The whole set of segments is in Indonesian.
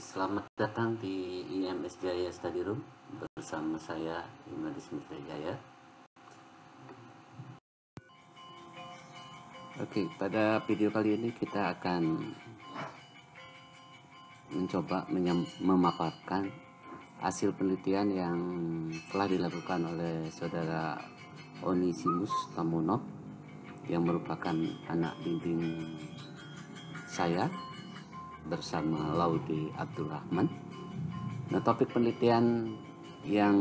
selamat datang di IMS Jaya Study Room bersama saya Imadis Mitra Jaya. Oke, pada video kali ini kita akan mencoba memaparkan hasil penelitian yang telah dilakukan oleh saudara Onisimus Tamunov yang merupakan anak bimbing saya bersama Laudi Abdul Rahman. Nah, topik penelitian yang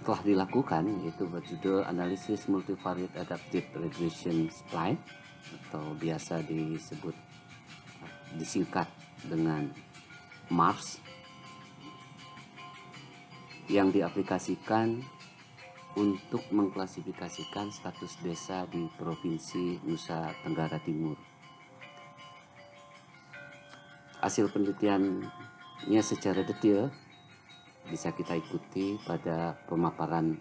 telah dilakukan yaitu berjudul analisis multivariate adaptive regression spline atau biasa disebut disingkat dengan MARS yang diaplikasikan untuk mengklasifikasikan status desa di Provinsi Nusa Tenggara Timur hasil penelitiannya secara detail bisa kita ikuti pada pemaparan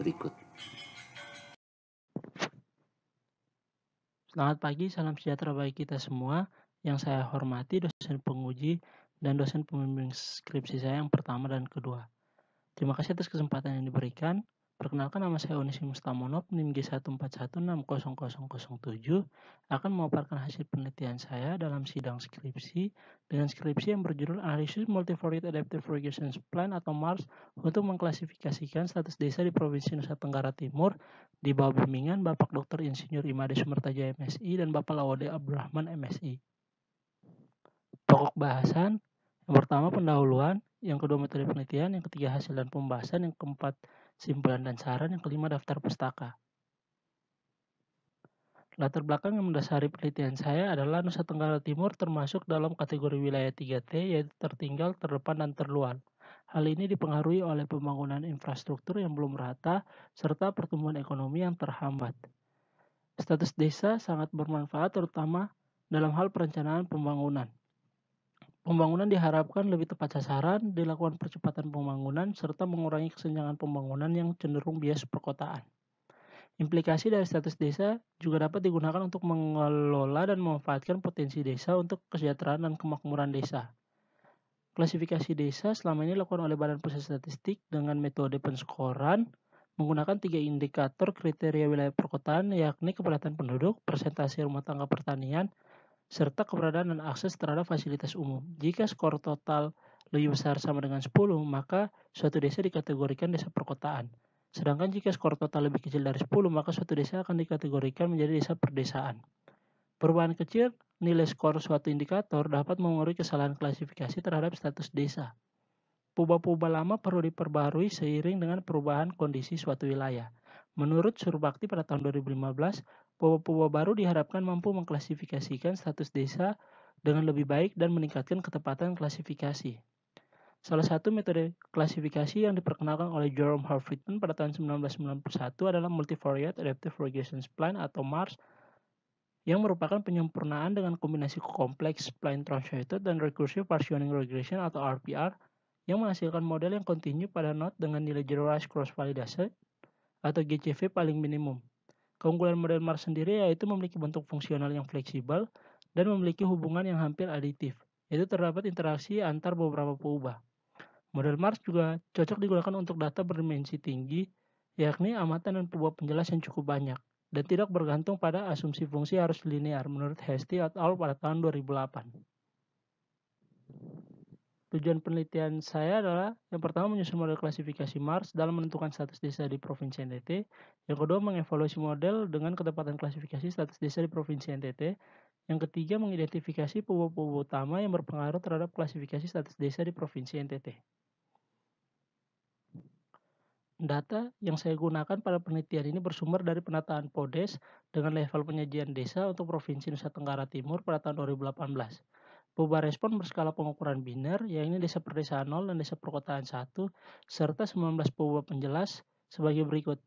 berikut. Selamat pagi, salam sejahtera bagi kita semua. Yang saya hormati dosen penguji dan dosen pembimbing skripsi saya yang pertama dan kedua. Terima kasih atas kesempatan yang diberikan. Perkenalkan nama saya Onisi Mustamono, NIM G1416007 akan memaparkan hasil penelitian saya dalam sidang skripsi dengan skripsi yang berjudul Analisis Multivariate Adaptive Regression Plan atau MARS untuk mengklasifikasikan status desa di Provinsi Nusa Tenggara Timur di bawah bimbingan Bapak Dr. Insinyur Imade Sumertaja MSI dan Bapak Lawode Abrahman MSI. Pokok bahasan, yang pertama pendahuluan, yang kedua metode penelitian, yang ketiga hasil dan pembahasan, yang keempat Simpulan dan saran yang kelima daftar pustaka. Latar belakang yang mendasari penelitian saya adalah Nusa Tenggara Timur termasuk dalam kategori wilayah 3T yaitu tertinggal, terdepan, dan terluar. Hal ini dipengaruhi oleh pembangunan infrastruktur yang belum rata serta pertumbuhan ekonomi yang terhambat. Status desa sangat bermanfaat terutama dalam hal perencanaan pembangunan. Pembangunan diharapkan lebih tepat sasaran, dilakukan percepatan pembangunan, serta mengurangi kesenjangan pembangunan yang cenderung bias perkotaan. Implikasi dari status desa juga dapat digunakan untuk mengelola dan memanfaatkan potensi desa untuk kesejahteraan dan kemakmuran desa. Klasifikasi desa selama ini dilakukan oleh Badan Pusat Statistik dengan metode penskoran menggunakan tiga indikator kriteria wilayah perkotaan yakni kepadatan penduduk, persentase rumah tangga pertanian, serta keberadaan dan akses terhadap fasilitas umum. Jika skor total lebih besar sama dengan 10, maka suatu desa dikategorikan desa perkotaan. Sedangkan jika skor total lebih kecil dari 10, maka suatu desa akan dikategorikan menjadi desa perdesaan. Perubahan kecil nilai skor suatu indikator dapat mengurangi kesalahan klasifikasi terhadap status desa. Puba-puba lama perlu diperbarui seiring dengan perubahan kondisi suatu wilayah. Menurut Surbakti pada tahun 2015, Papua baru diharapkan mampu mengklasifikasikan status desa dengan lebih baik dan meningkatkan ketepatan klasifikasi. Salah satu metode klasifikasi yang diperkenalkan oleh Jerome Harfitton pada tahun 1991 adalah Multivariate Adaptive Regression Plan atau MARS yang merupakan penyempurnaan dengan kombinasi kompleks spline translated dan recursive partitioning regression atau RPR yang menghasilkan model yang kontinu pada node dengan nilai zero cross validation atau GCV paling minimum. Keunggulan model Mars sendiri yaitu memiliki bentuk fungsional yang fleksibel dan memiliki hubungan yang hampir aditif, yaitu terdapat interaksi antar beberapa peubah. Model Mars juga cocok digunakan untuk data berdimensi tinggi, yakni amatan dan perubahan penjelas yang cukup banyak, dan tidak bergantung pada asumsi fungsi harus linear menurut Hasty et al. pada tahun 2008. Tujuan penelitian saya adalah yang pertama menyusun model klasifikasi Mars dalam menentukan status desa di Provinsi NTT, yang kedua mengevaluasi model dengan ketepatan klasifikasi status desa di Provinsi NTT, yang ketiga mengidentifikasi pupuk utama yang berpengaruh terhadap klasifikasi status desa di Provinsi NTT. Data yang saya gunakan pada penelitian ini bersumber dari penataan PODES dengan level penyajian desa untuk Provinsi Nusa Tenggara Timur pada tahun 2018. Boba respon berskala pengukuran biner, yaitu desa perdesaan 0 dan desa perkotaan 1, serta 19 boba penjelas sebagai berikut.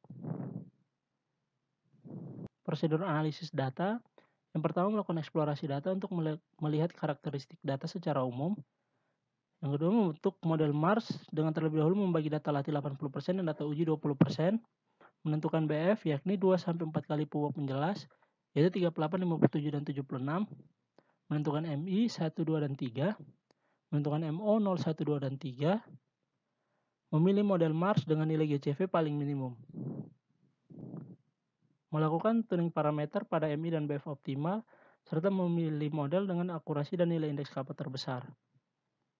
Prosedur analisis data. Yang pertama melakukan eksplorasi data untuk melihat karakteristik data secara umum. Yang kedua membentuk model Mars dengan terlebih dahulu membagi data latih 80% dan data uji 20%. Menentukan BF yakni 2-4 kali PUA penjelas, yaitu 38, 57, dan 76 menentukan MI 1, 2, dan 3, menentukan MO 0, 1, 2, dan 3, memilih model MARS dengan nilai GCV paling minimum, melakukan tuning parameter pada MI dan BF optimal, serta memilih model dengan akurasi dan nilai indeks kapal terbesar,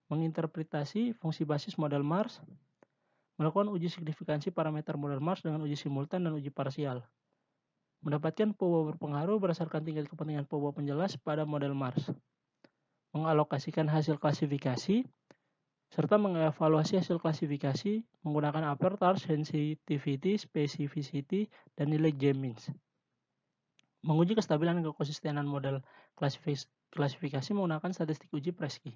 menginterpretasi fungsi basis model MARS, melakukan uji signifikansi parameter model MARS dengan uji simultan dan uji parsial, Mendapatkan power berpengaruh berdasarkan tingkat kepentingan power penjelas pada model Mars. Mengalokasikan hasil klasifikasi serta mengevaluasi hasil klasifikasi menggunakan aperture, sensitivity, specificity, dan nilai j Menguji kestabilan dan kekonsistenan model klasifikasi menggunakan statistik uji Presky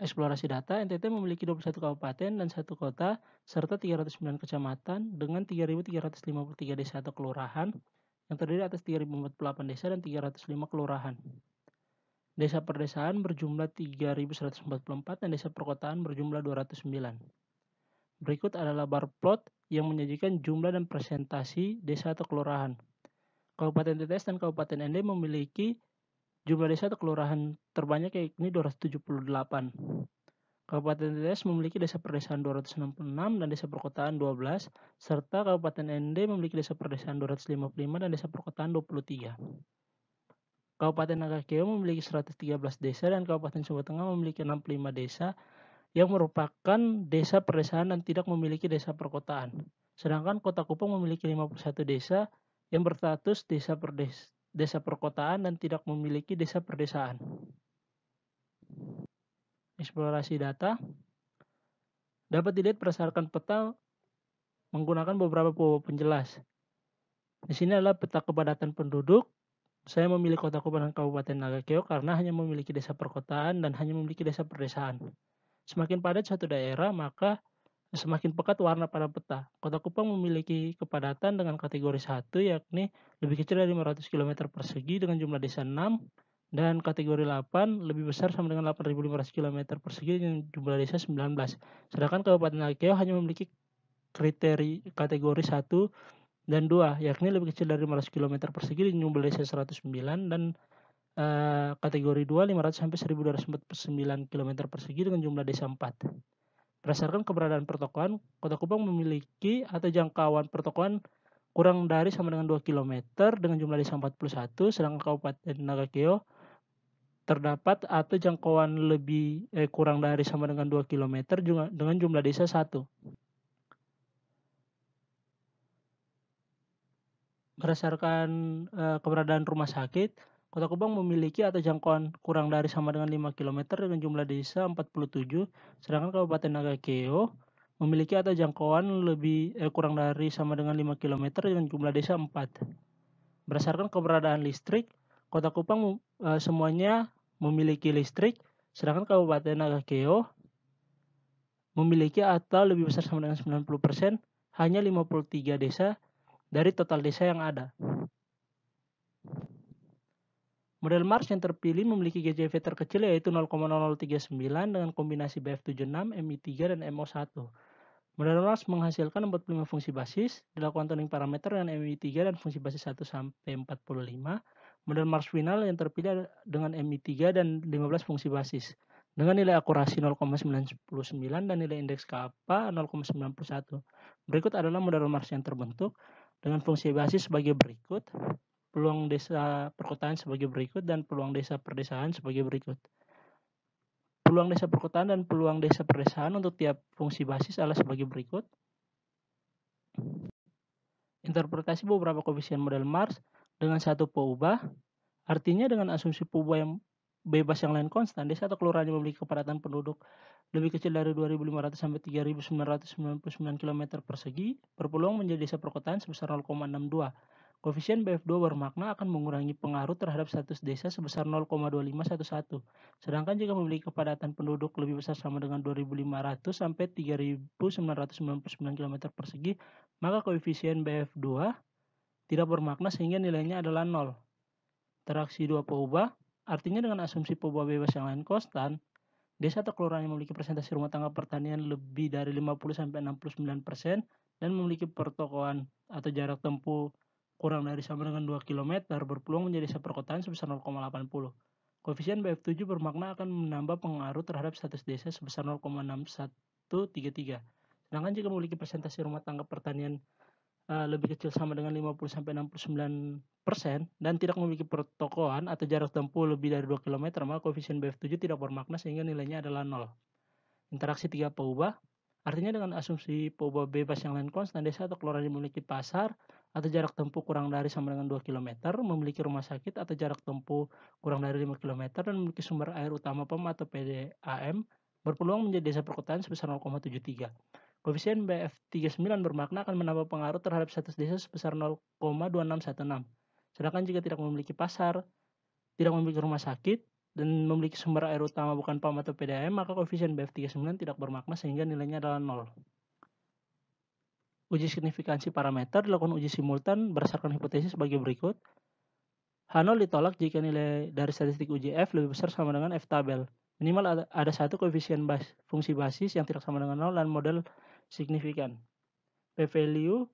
eksplorasi data, NTT memiliki 21 kabupaten dan satu kota serta 309 kecamatan dengan 3.353 desa atau kelurahan yang terdiri atas 3.048 desa dan 305 kelurahan. Desa perdesaan berjumlah 3.144 dan desa perkotaan berjumlah 209. Berikut adalah bar plot yang menyajikan jumlah dan presentasi desa atau kelurahan. Kabupaten TTS dan Kabupaten ND memiliki Jumlah desa atau kelurahan terbanyak yakni 278. Kabupaten Tetes memiliki desa perdesaan 266 dan desa perkotaan 12, serta Kabupaten ND memiliki desa perdesaan 255 dan desa perkotaan 23. Kabupaten Nagakeo memiliki 113 desa dan Kabupaten Sumba Tengah memiliki 65 desa yang merupakan desa perdesaan dan tidak memiliki desa perkotaan. Sedangkan Kota Kupang memiliki 51 desa yang berstatus desa perdesaan desa perkotaan dan tidak memiliki desa perdesaan. Eksplorasi data dapat dilihat berdasarkan peta menggunakan beberapa pola penjelas. Di sini adalah peta kepadatan penduduk. Saya memilih kota kepadatan Kabupaten Nagakeo karena hanya memiliki desa perkotaan dan hanya memiliki desa perdesaan. Semakin padat suatu daerah, maka semakin pekat warna pada peta. Kota Kupang memiliki kepadatan dengan kategori 1 yakni lebih kecil dari 500 km persegi dengan jumlah desa 6 dan kategori 8 lebih besar sama dengan 8.500 km persegi dengan jumlah desa 19. Sedangkan Kabupaten Akeo hanya memiliki kriteri kategori 1 dan 2 yakni lebih kecil dari 500 km persegi dengan jumlah desa 109 dan Uh, kategori 2 500 sampai 1249 km persegi dengan jumlah desa 4. Berdasarkan keberadaan pertokohan, Kota Kupang memiliki atau jangkauan pertokohan kurang dari sama dengan 2 km dengan jumlah desa 41, sedangkan Kabupaten Nagakeo terdapat atau jangkauan lebih eh, kurang dari sama dengan 2 km dengan jumlah desa 1. Berdasarkan eh, keberadaan rumah sakit, Kota Kupang memiliki atau jangkauan kurang dari sama dengan 5 km dengan jumlah desa 47, sedangkan Kabupaten Nagakeo memiliki atau jangkauan lebih eh, kurang dari sama dengan 5 km dengan jumlah desa 4. Berdasarkan keberadaan listrik, Kota Kupang eh, semuanya memiliki listrik, sedangkan Kabupaten Nagakeo memiliki atau lebih besar sama dengan 90% hanya 53 desa dari total desa yang ada. Model Mars yang terpilih memiliki GJV terkecil yaitu 0,0039 dengan kombinasi BF76, MI3, dan MO1. Model Mars menghasilkan 45 fungsi basis, dilakukan tuning parameter dengan MI3 dan fungsi basis 1 sampai 45. Model Mars final yang terpilih dengan MI3 dan 15 fungsi basis dengan nilai akurasi 0,99 dan nilai indeks kappa 0,91. Berikut adalah model Mars yang terbentuk dengan fungsi basis sebagai berikut peluang desa perkotaan sebagai berikut dan peluang desa perdesaan sebagai berikut. Peluang desa perkotaan dan peluang desa perdesaan untuk tiap fungsi basis adalah sebagai berikut. Interpretasi beberapa koefisien model Mars dengan satu peubah, artinya dengan asumsi peubah yang bebas yang lain konstan, desa atau kelurahan yang memiliki kepadatan penduduk lebih kecil dari 2.500 sampai 3.999 km persegi, berpeluang menjadi desa perkotaan sebesar 0,62 Koefisien BF2 bermakna akan mengurangi pengaruh terhadap status desa sebesar 0,2511. Sedangkan jika memiliki kepadatan penduduk lebih besar sama dengan 2.500 sampai 3.999 km persegi, maka koefisien BF2 tidak bermakna sehingga nilainya adalah 0. Interaksi 2 poba, artinya dengan asumsi poba bebas yang lain konstan, desa atau kelurahan yang memiliki persentase rumah tangga pertanian lebih dari 50-69% sampai dan memiliki pertokoan atau jarak tempuh kurang dari sama dengan 2 km berpeluang menjadi seperkotaan sebesar 0,80. Koefisien BF7 bermakna akan menambah pengaruh terhadap status desa sebesar 0,6133. Sedangkan jika memiliki persentase rumah tangga pertanian uh, lebih kecil sama dengan 50-69% dan tidak memiliki pertokoan atau jarak tempuh lebih dari 2 km, maka koefisien BF7 tidak bermakna sehingga nilainya adalah 0. Interaksi 3 peubah, artinya dengan asumsi peubah bebas yang lain konstan, desa atau kelurahan yang memiliki pasar, atau jarak tempuh kurang dari sama dengan 2 km, memiliki rumah sakit atau jarak tempuh kurang dari 5 km, dan memiliki sumber air utama PEM atau PDAM, berpeluang menjadi desa perkotaan sebesar 0,73. Koefisien BF39 bermakna akan menambah pengaruh terhadap status desa sebesar 0,2616. Sedangkan jika tidak memiliki pasar, tidak memiliki rumah sakit, dan memiliki sumber air utama bukan PAM e atau PDAM, maka koefisien BF39 tidak bermakna sehingga nilainya adalah 0. Uji signifikansi parameter dilakukan uji simultan berdasarkan hipotesis sebagai berikut. H0 ditolak jika nilai dari statistik uji F lebih besar sama dengan F tabel. Minimal ada, satu koefisien bas, fungsi basis yang tidak sama dengan 0 dan model signifikan. P-value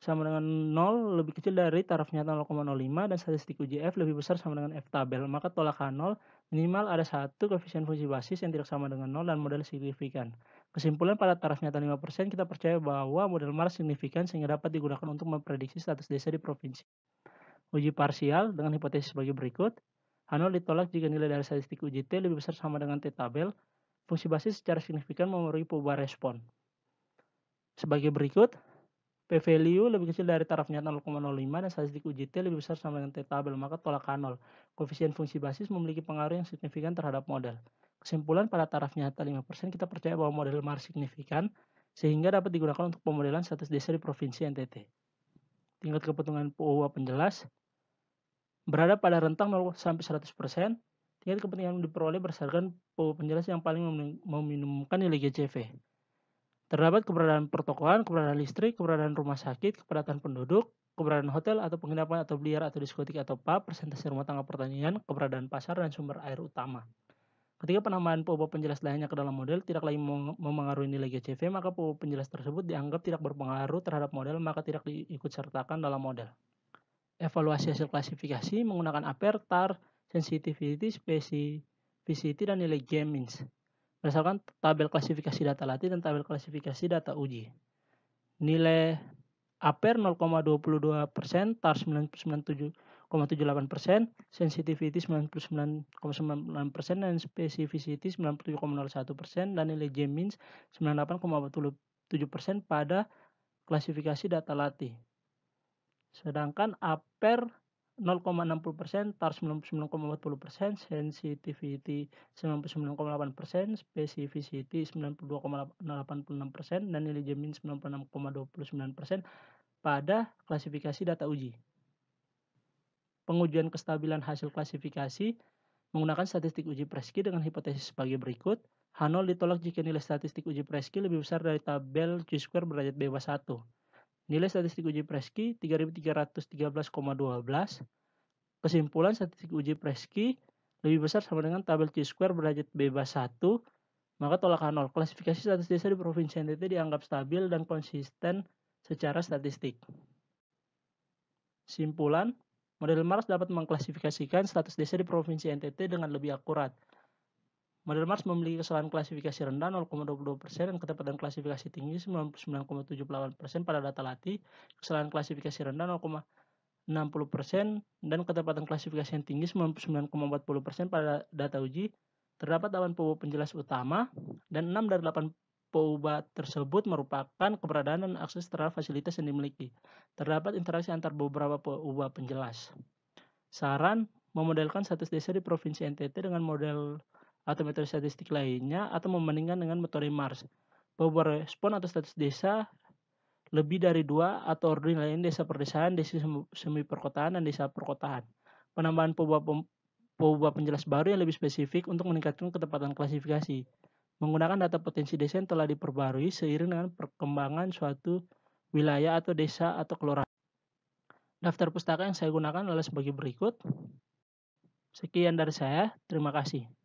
sama dengan 0 lebih kecil dari taraf nyata 0,05 dan statistik uji F lebih besar sama dengan F tabel. Maka tolak H0 minimal ada satu koefisien fungsi basis yang tidak sama dengan 0 dan model signifikan. Kesimpulan pada taraf nyata 5%, kita percaya bahwa model MARS signifikan sehingga dapat digunakan untuk memprediksi status desa di provinsi. Uji parsial dengan hipotesis sebagai berikut. H0 ditolak jika nilai dari statistik uji t lebih besar sama dengan T-tabel. Fungsi basis secara signifikan memenuhi perubahan respon. Sebagai berikut, P-value lebih kecil dari taraf nyata 0,05 dan statistik uji t lebih besar sama dengan T-tabel, maka tolak H0. Koefisien fungsi basis memiliki pengaruh yang signifikan terhadap model. Kesimpulan pada taraf nyata 5% kita percaya bahwa model MAR signifikan sehingga dapat digunakan untuk pemodelan status desa di Provinsi NTT. Tingkat kepentingan PUA penjelas berada pada rentang 0 sampai 100%. Tingkat kepentingan diperoleh berdasarkan PUA penjelas yang paling meminumkan nilai GCV. Terdapat keberadaan pertokoan, keberadaan listrik, keberadaan rumah sakit, kepadatan penduduk, keberadaan hotel atau penginapan atau biliar atau diskotik atau pub, persentase rumah tangga pertanian, keberadaan pasar dan sumber air utama. Ketika penambahan pupuk penjelas lainnya ke dalam model tidak lagi memengaruhi nilai GCV, maka pupuk penjelas tersebut dianggap tidak berpengaruh terhadap model, maka tidak diikut sertakan dalam model. Evaluasi hasil klasifikasi menggunakan APER, TAR, sensitivity, specificity, dan nilai G means. Berdasarkan tabel klasifikasi data latih dan tabel klasifikasi data uji. Nilai APER 0,22%, TAR 99,7 78 persen, sensitivity 99,9 persen, dan specificity 97,01 persen, dan nilai J means 98,47 persen pada klasifikasi data latih. Sedangkan APER 0,60%, TAR 99,40%, sensitivity 99,8%, specificity 92,86%, dan nilai jamin 96,29% pada klasifikasi data uji pengujian kestabilan hasil klasifikasi menggunakan statistik uji preski dengan hipotesis sebagai berikut. H0 ditolak jika nilai statistik uji preski lebih besar dari tabel G square derajat bebas 1. Nilai statistik uji preski 3313,12. Kesimpulan statistik uji preski lebih besar sama dengan tabel G square derajat bebas 1. Maka tolak H0. Klasifikasi statistik desa di Provinsi NTT dianggap stabil dan konsisten secara statistik. Simpulan, Model Mars dapat mengklasifikasikan status desa di Provinsi NTT dengan lebih akurat. Model Mars memiliki kesalahan klasifikasi rendah 0,22% dan ketepatan klasifikasi tinggi 99,78% pada data latih, kesalahan klasifikasi rendah 0,60% dan ketepatan klasifikasi yang tinggi 99,40% pada data uji. Terdapat 8 penjelas utama dan 6 dari 8 Boba tersebut merupakan keberadaan dan akses terhadap fasilitas yang dimiliki. Terdapat interaksi antar beberapa Boba penjelas. Saran memodelkan status desa di provinsi NTT dengan model atau metode statistik lainnya atau membandingkan dengan metode MARS. Boba respon atau status desa lebih dari dua atau ordin lain desa perdesaan, desa semi perkotaan, dan desa perkotaan. Penambahan pouba penjelas baru yang lebih spesifik untuk meningkatkan ketepatan klasifikasi. Menggunakan data potensi desa yang telah diperbarui seiring dengan perkembangan suatu wilayah atau desa atau kelurahan. Daftar pustaka yang saya gunakan adalah sebagai berikut. Sekian dari saya, terima kasih.